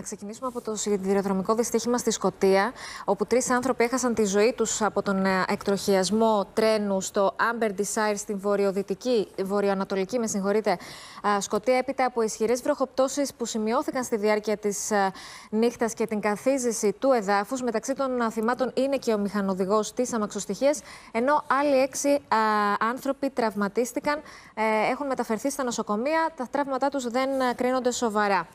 Να ξεκινήσουμε από το σιδηροδρομικό δυστύχημα στη Σκωτία, όπου τρεις άνθρωποι έχασαν τη ζωή τους από τον ε, εκτροχιασμό τρένου στο Amber Desire στην βορειοδυτική, βορειοανατολική, με συγχωρείτε, ε, Σκωτία, έπειτα από ισχυρές βροχοπτώσεις που σημειώθηκαν στη διάρκεια της ε, νύχτας και την καθίζηση του εδάφους Μεταξύ των θυμάτων είναι και ο μηχανοδηγός της αμαξοστοιχίας, ενώ άλλοι έξι άνθρωποι τραυματίστηκαν, έχουν μεταφερθεί στα νοσοκομεία, τα τραύματά τους δεν κρίνονται σοβαρά.